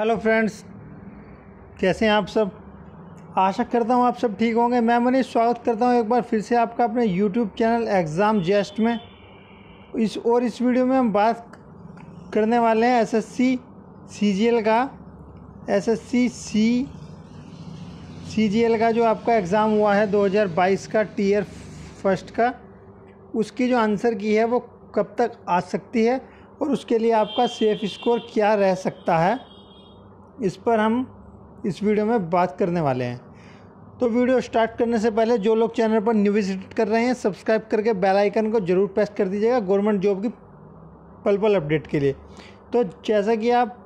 Hello friends कैसे हैं आप सब आशा करता हूं आप सब ठीक होंगे मैं मनीष स्वागत करता हूं एक बार फिर से आपका अपने यूट्यूब चैनल एग्ज़ाम जेस्ट में इस और इस वीडियो में हम बात करने वाले हैं एसएससी सीजीएल का एसएससी सी सीजीएल का जो आपका एग्ज़ाम हुआ है 2022 का टीयर फर्स्ट का उसकी जो आंसर की है वो कब तक आ सकती है और उसके लिए आपका सेफ स्कोर क्या रह सकता है इस पर हम इस वीडियो में बात करने वाले हैं तो वीडियो स्टार्ट करने से पहले जो लोग चैनल पर न्यू विजिट कर रहे हैं सब्सक्राइब करके बेल आइकन को ज़रूर प्रेस कर दीजिएगा गवर्नमेंट जॉब की पल पल अपडेट के लिए तो जैसा कि आप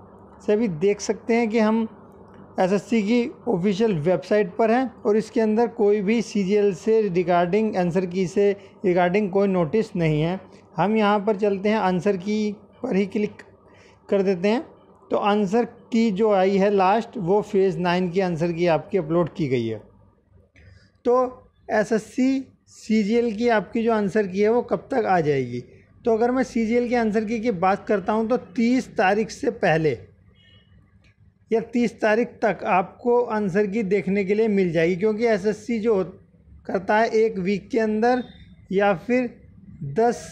सभी देख सकते हैं कि हम एसएससी की ऑफिशियल वेबसाइट पर हैं और इसके अंदर कोई भी सीजीएल से रिगार्डिंग आंसर की से रिगार्डिंग कोई नोटिस नहीं है हम यहाँ पर चलते हैं आंसर की पर ही क्लिक कर देते हैं तो आंसर की जो आई है लास्ट वो फेज़ नाइन की आंसर की आपकी अपलोड की गई है तो एसएससी सीजीएल की आपकी जो आंसर की है वो कब तक आ जाएगी तो अगर मैं सीजीएल के आंसर की की बात करता हूँ तो तीस तारीख से पहले या तीस तारीख तक आपको आंसर की देखने के लिए मिल जाएगी क्योंकि सी जो करता है एक वीक के अंदर या फिर दस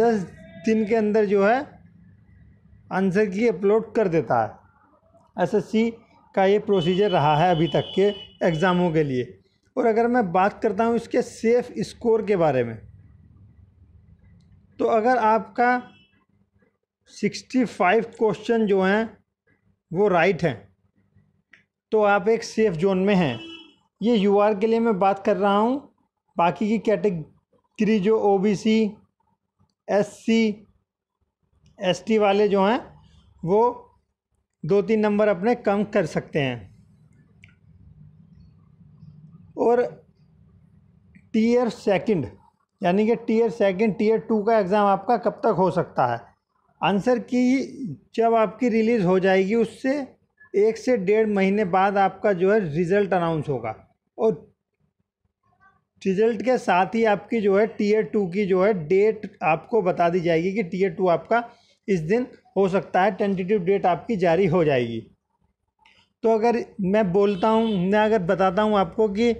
दस दिन के अंदर जो है आंसर की अपलोड कर देता है एसएससी का ये प्रोसीजर रहा है अभी तक के एग्ज़ामों के लिए और अगर मैं बात करता हूँ इसके सेफ स्कोर के बारे में तो अगर आपका सिक्सटी फाइव क्वेश्चन जो हैं वो राइट हैं तो आप एक सेफ़ जोन में हैं ये यू आर के लिए मैं बात कर रहा हूँ बाकी की कैटेगरी जो O B C S C ST वाले जो हैं वो दो तीन नंबर अपने कम कर सकते हैं और टीयर सेकंड यानी कि टीयर सेकंड टीयर टू का एग्ज़ाम आपका कब तक हो सकता है आंसर की जब आपकी रिलीज़ हो जाएगी उससे एक से डेढ़ महीने बाद आपका जो है रिज़ल्ट अनाउंस होगा और रिज़ल्ट के साथ ही आपकी जो है टीयर टू की जो है डेट आपको बता दी जाएगी कि टीयर टू आपका इस दिन हो सकता है टेंटेटिव डेट आपकी जारी हो जाएगी तो अगर मैं बोलता हूँ मैं अगर बताता हूँ आपको कि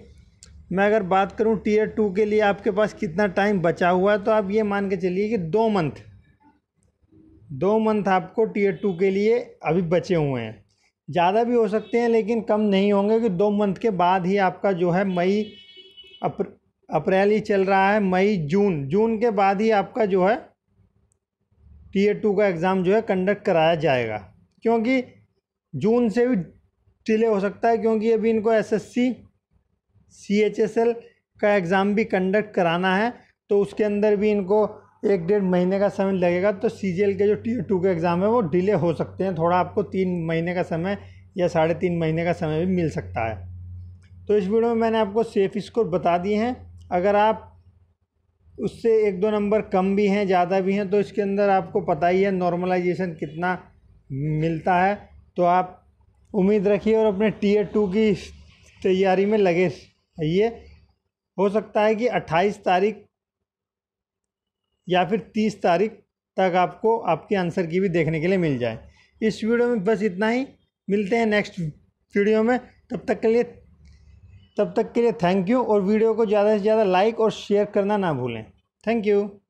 मैं अगर बात करूँ टीयर टू के लिए आपके पास कितना टाइम बचा हुआ है तो आप ये मान के चलिए कि दो मंथ दो मंथ आपको टीयर टू के लिए अभी बचे हुए हैं ज़्यादा भी हो सकते हैं लेकिन कम नहीं होंगे कि दो मंथ के बाद ही आपका जो है मई अप्रैल ही चल रहा है मई जून जून के बाद ही आपका जो है टीयर टू का एग्ज़ाम जो है कंडक्ट कराया जाएगा क्योंकि जून से भी डिले हो सकता है क्योंकि अभी इनको एसएससी सीएचएसएल का एग्ज़ाम भी कंडक्ट कराना है तो उसके अंदर भी इनको एक डेढ़ महीने का समय लगेगा तो सी के जो टीयर टू के एग्ज़ाम है वो डिले हो सकते हैं थोड़ा आपको तीन महीने का समय या साढ़े तीन महीने का समय भी मिल सकता है तो इस वीडियो में मैंने आपको सेफ स्कोर बता दिए हैं अगर आप उससे एक दो नंबर कम भी हैं ज़्यादा भी हैं तो इसके अंदर आपको पता ही है नॉर्मलाइजेशन कितना मिलता है तो आप उम्मीद रखिए और अपने टीयर टू की तैयारी में लगे रहिए हो सकता है कि 28 तारीख या फिर 30 तारीख तक आपको आपके आंसर की भी देखने के लिए मिल जाए इस वीडियो में बस इतना ही मिलते हैं नेक्स्ट वीडियो में तब तक के लिए तब तक के लिए थैंक यू और वीडियो को ज़्यादा से ज़्यादा लाइक और शेयर करना ना भूलें Thank you.